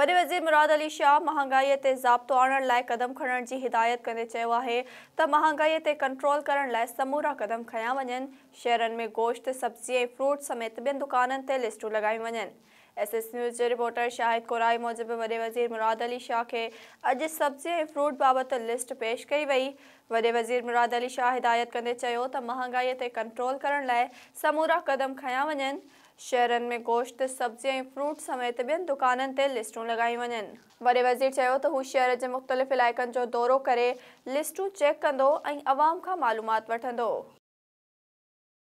वॾे वज़ीर मुराद अली शाह महांगाईअ ते ज़ाब्तो आणण लाइ क़दम खणण जी हिदायत कंदे चयो आहे त महांगाईअ ते कंट्रोल करण लाइ समूरा क़दम खयां वञनि शहरनि में गोश्त सब्जी ऐं फ्रूट समेत ॿियनि दुकाननि ते लिस्टूं लॻायूं वञनि एस एस न्यूज़ जे रिपोर्टर शाहिद कोराए मूजिबि वॾे वज़ीर मुराद अली शाह खे अॼु सब्जी ऐं फ्रूट बाबति लिस्ट पेश कई वई वॾे वज़ीर मुराद अली शाह हिदायत कंदे चयो त महांगाईअ ते कंट्रोल करण लाइ समूरा क़दम खयां वञनि शहरनि में गोश्त सब्जी ऐं फ्रूट समेत ॿियनि दुकाननि ते लिस्टूं लॻायूं वञनि वरी वज़ीर चयो त हू शहर जे मुख़्तलिफ़ इलाइक़नि जो दौरो करे लिस्टूं चेक कंदो ऐं आवाम खां मालूमात वठंदो